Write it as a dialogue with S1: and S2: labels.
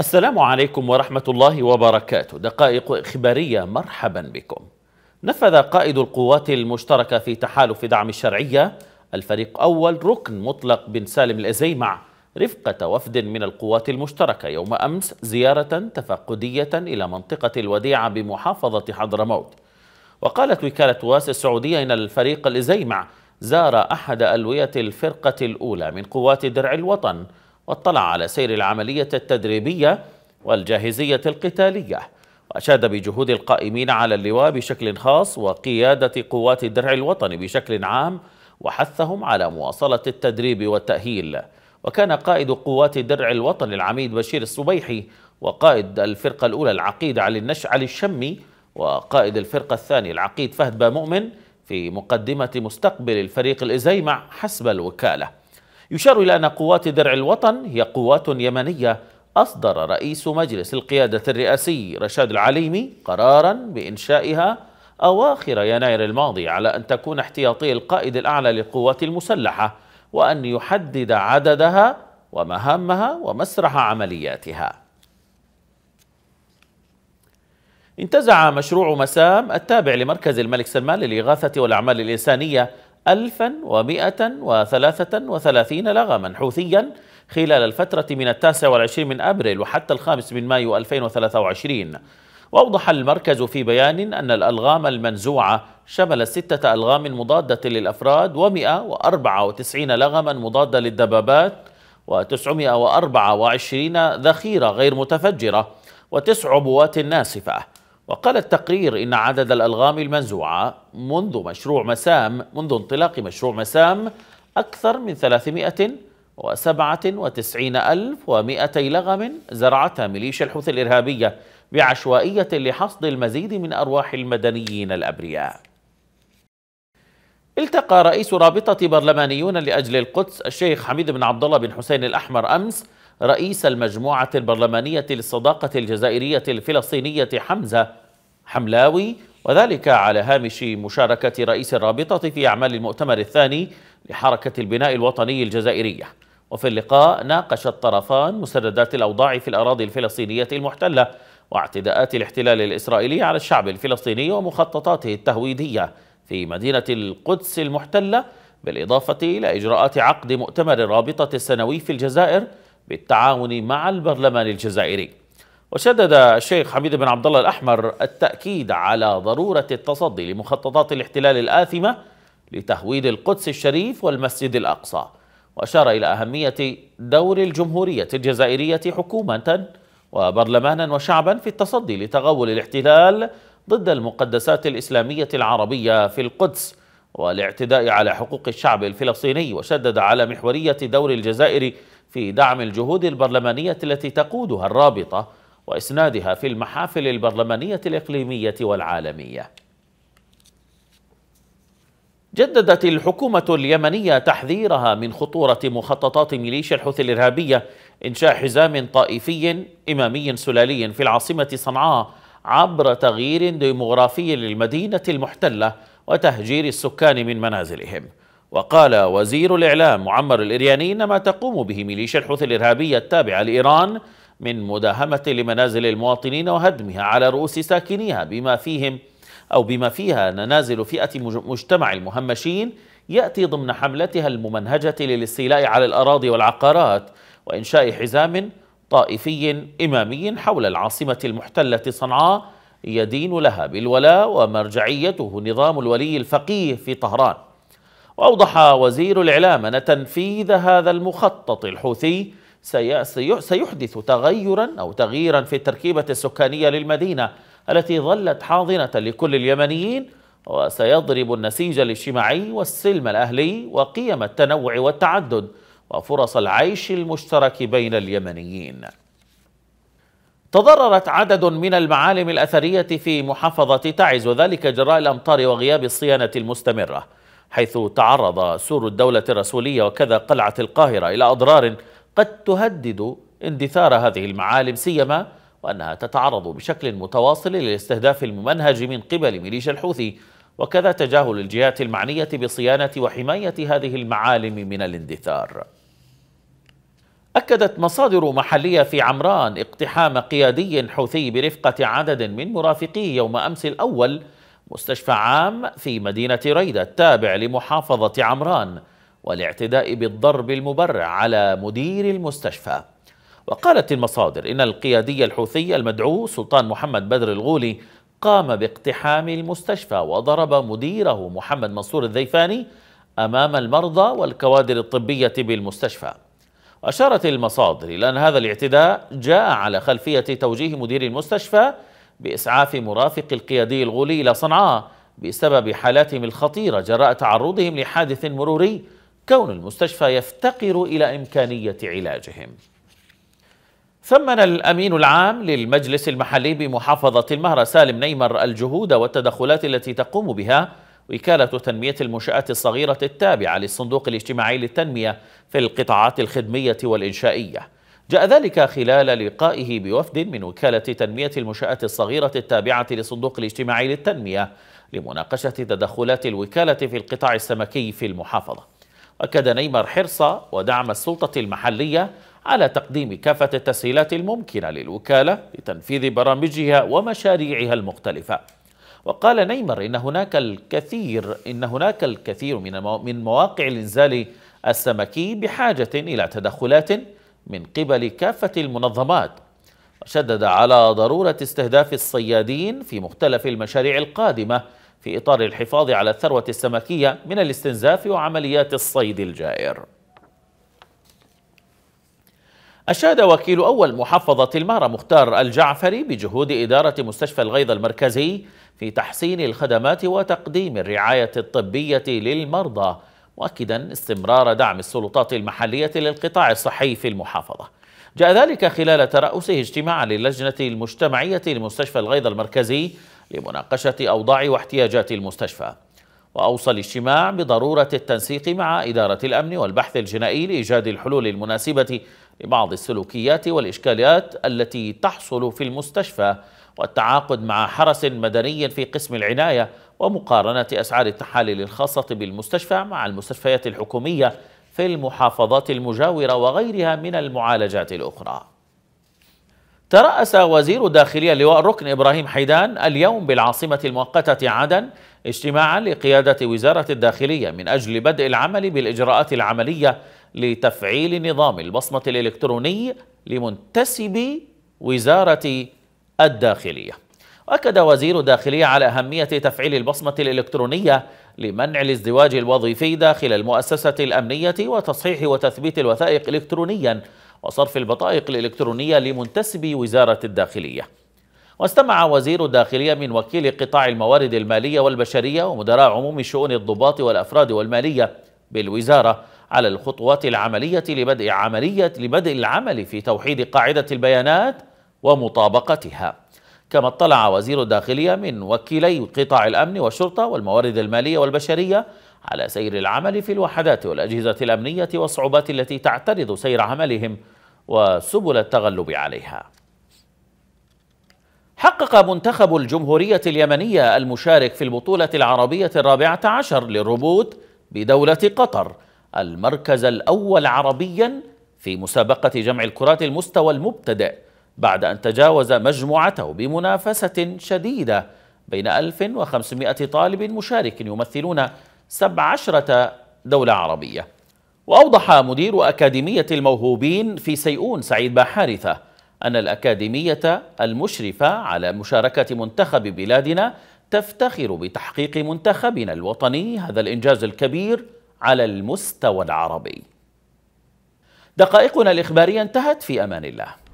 S1: السلام عليكم ورحمة الله وبركاته دقائق إخبارية مرحبا بكم نفذ قائد القوات المشتركة في تحالف دعم الشرعية الفريق أول ركن مطلق بن سالم الأزيمع رفقة وفد من القوات المشتركة يوم أمس زيارة تفقدية إلى منطقة الوديعة بمحافظة حضرموت وقالت وكالة واس السعودية إن الفريق الإزيمع زار أحد ألوية الفرقة الأولى من قوات درع الوطن واطلع على سير العملية التدريبية والجاهزية القتالية وأشاد بجهود القائمين على اللواء بشكل خاص وقيادة قوات الدرع الوطني بشكل عام وحثهم على مواصلة التدريب والتأهيل وكان قائد قوات الدرع الوطني العميد بشير الصبيحي وقائد الفرقة الأولى العقيد علي النش علي الشمي وقائد الفرقة الثانية العقيد فهد بامؤمن في مقدمة مستقبل الفريق الإزيمع حسب الوكالة يشار إلى أن قوات درع الوطن هي قوات يمنية أصدر رئيس مجلس القيادة الرئاسي رشاد العليمي قرارا بإنشائها أواخر يناير الماضي على أن تكون احتياطي القائد الأعلى للقوات المسلحة وأن يحدد عددها ومهامها ومسرح عملياتها انتزع مشروع مسام التابع لمركز الملك سلمان للإغاثة والأعمال الإنسانية ألفا ومائة وثلاثة وثلاثين لغما حوثيا خلال الفترة من التاسع والعشرين من أبريل وحتى الخامس من مايو 2023 وأوضح المركز في بيان أن الألغام المنزوعة شملت ستة ألغام مضادة للأفراد و194 لغما مضادة للدبابات و924 ذخيرة غير متفجرة وتسع بوات ناسفة وقال التقرير إن عدد الألغام المنزوعة منذ مشروع مسام منذ انطلاق مشروع مسام أكثر من 397,200 لغم زرعتها ميليشيا الحوثي الإرهابية بعشوائية لحصد المزيد من أرواح المدنيين الأبرياء التقى رئيس رابطة برلمانيون لأجل القدس الشيخ حميد بن عبد الله بن حسين الأحمر أمس رئيس المجموعة البرلمانية للصداقة الجزائرية الفلسطينية حمزة حملاوي وذلك على هامش مشاركة رئيس الرابطة في أعمال المؤتمر الثاني لحركة البناء الوطني الجزائرية وفي اللقاء ناقش الطرفان مسددات الأوضاع في الأراضي الفلسطينية المحتلة واعتداءات الاحتلال الإسرائيلي على الشعب الفلسطيني ومخططاته التهويدية في مدينة القدس المحتلة بالإضافة إلى إجراءات عقد مؤتمر الرابطة السنوي في الجزائر بالتعاون مع البرلمان الجزائري وشدد الشيخ حميد بن عبد الله الأحمر التأكيد على ضرورة التصدي لمخططات الاحتلال الآثمة لتهويد القدس الشريف والمسجد الأقصى وأشار إلى أهمية دور الجمهورية الجزائرية حكومة وبرلمانا وشعبا في التصدي لتغول الاحتلال ضد المقدسات الإسلامية العربية في القدس والاعتداء على حقوق الشعب الفلسطيني وشدد على محورية دور الجزائر في دعم الجهود البرلمانية التي تقودها الرابطة وإسنادها في المحافل البرلمانية الإقليمية والعالمية جددت الحكومة اليمنية تحذيرها من خطورة مخططات ميليشيا الحوثي الإرهابية إنشاء حزام طائفي إمامي سلالي في العاصمة صنعاء عبر تغيير ديمغرافي للمدينة المحتلة وتهجير السكان من منازلهم وقال وزير الإعلام معمر الإرياني إن ما تقوم به ميليشيا الحوثي الإرهابية التابعة لإيران من مداهمة لمنازل المواطنين وهدمها على رؤوس ساكنيها بما فيهم أو بما فيها ننازل فئة مجتمع المهمشين يأتي ضمن حملتها الممنهجة للاستيلاء على الأراضي والعقارات وإنشاء حزام طائفي إمامي حول العاصمة المحتلة صنعاء يدين لها بالولاء ومرجعيته نظام الولي الفقيه في طهران وأوضح وزير الإعلام أن تنفيذ هذا المخطط الحوثي سيحدث تغيرا أو تغييرا في التركيبة السكانية للمدينة التي ظلت حاضنة لكل اليمنيين وسيضرب النسيج الاجتماعي والسلم الأهلي وقيم التنوع والتعدد وفرص العيش المشترك بين اليمنيين تضررت عدد من المعالم الأثرية في محافظة تعز وذلك جراء الأمطار وغياب الصيانة المستمرة حيث تعرض سور الدولة الرسولية وكذا قلعة القاهرة إلى أضرار قد تهدد اندثار هذه المعالم سيما وأنها تتعرض بشكل متواصل للاستهداف الممنهج من قبل ميليشيا الحوثي وكذا تجاهل الجهات المعنية بصيانة وحماية هذه المعالم من الاندثار أكدت مصادر محلية في عمران اقتحام قيادي حوثي برفقة عدد من مرافقيه يوم أمس الأول مستشفى عام في مدينة ريدة التابع لمحافظة عمران والاعتداء بالضرب المبرع على مدير المستشفى وقالت المصادر إن القيادي الحوثي المدعو سلطان محمد بدر الغولي قام باقتحام المستشفى وضرب مديره محمد منصور الذيفاني أمام المرضى والكوادر الطبية بالمستشفى أشارت المصادر إلى أن هذا الاعتداء جاء على خلفية توجيه مدير المستشفى بإسعاف مرافق القيادي الغولي إلى صنعاء بسبب حالاتهم الخطيرة جراء تعرضهم لحادث مروري كون المستشفى يفتقر إلى إمكانية علاجهم ثمن الأمين العام للمجلس المحلي بمحافظة المهرة سالم نيمر الجهود والتدخلات التي تقوم بها وكالة تنمية المنشآت الصغيرة التابعة للصندوق الاجتماعي للتنمية في القطاعات الخدمية والإنشائية جاء ذلك خلال لقائه بوفد من وكالة تنمية المنشآت الصغيرة التابعة للصندوق الاجتماعي للتنمية لمناقشة تدخلات الوكالة في القطاع السمكي في المحافظة أكد نيمار حرصه ودعم السلطة المحلية على تقديم كافة التسهيلات الممكنة للوكالة لتنفيذ برامجها ومشاريعها المختلفة وقال نيمار إن هناك الكثير إن هناك الكثير من من مواقع الإنزال السمكي بحاجة إلى تدخلات من قبل كافة المنظمات وشدد على ضرورة استهداف الصيادين في مختلف المشاريع القادمة في إطار الحفاظ على الثروة السمكية من الاستنزاف وعمليات الصيد الجائر أشاد وكيل أول محافظة المهرة مختار الجعفري بجهود إدارة مستشفى الغيض المركزي في تحسين الخدمات وتقديم الرعاية الطبية للمرضى مؤكدا استمرار دعم السلطات المحلية للقطاع الصحي في المحافظة جاء ذلك خلال ترأسه اجتماعا للجنة المجتمعية لمستشفى الغيض المركزي لمناقشة أوضاع واحتياجات المستشفى وأوصى الاجتماع بضرورة التنسيق مع إدارة الأمن والبحث الجنائي لإيجاد الحلول المناسبة لبعض السلوكيات والإشكاليات التي تحصل في المستشفى والتعاقد مع حرس مدني في قسم العناية ومقارنة أسعار التحاليل الخاصة بالمستشفى مع المستشفيات الحكومية في المحافظات المجاورة وغيرها من المعالجات الأخرى ترأس وزير الداخلية لواء ركن إبراهيم حيدان اليوم بالعاصمة المؤقتة عدن اجتماعا لقيادة وزارة الداخلية من أجل بدء العمل بالإجراءات العملية لتفعيل نظام البصمة الإلكتروني لمنتسبي وزارة الداخلية أكد وزير الداخلية على أهمية تفعيل البصمة الإلكترونية لمنع الازدواج الوظيفي داخل المؤسسة الأمنية وتصحيح وتثبيت الوثائق إلكترونياً وصرف البطائق الإلكترونية لمنتسبي وزارة الداخلية واستمع وزير الداخلية من وكيل قطاع الموارد المالية والبشرية ومدراء عموم شؤون الضباط والأفراد والمالية بالوزارة على الخطوات العملية لبدء عملية لبدء العمل في توحيد قاعدة البيانات ومطابقتها كما اطلع وزير الداخلية من وكيلي قطاع الأمن والشرطة والموارد المالية والبشرية على سير العمل في الوحدات والأجهزة الأمنية والصعوبات التي تعترض سير عملهم وسبل التغلب عليها حقق منتخب الجمهورية اليمنية المشارك في البطولة العربية الرابعة عشر للروبوت بدولة قطر المركز الأول عربيا في مسابقة جمع الكرات المستوى المبتدئ بعد أن تجاوز مجموعته بمنافسة شديدة بين 1500 طالب مشارك يمثلون 17 دولة عربية وأوضح مدير أكاديمية الموهوبين في سيئون سعيد باحارثة أن الأكاديمية المشرفة على مشاركة منتخب بلادنا تفتخر بتحقيق منتخبنا الوطني هذا الإنجاز الكبير على المستوى العربي دقائقنا الإخبارية انتهت في أمان الله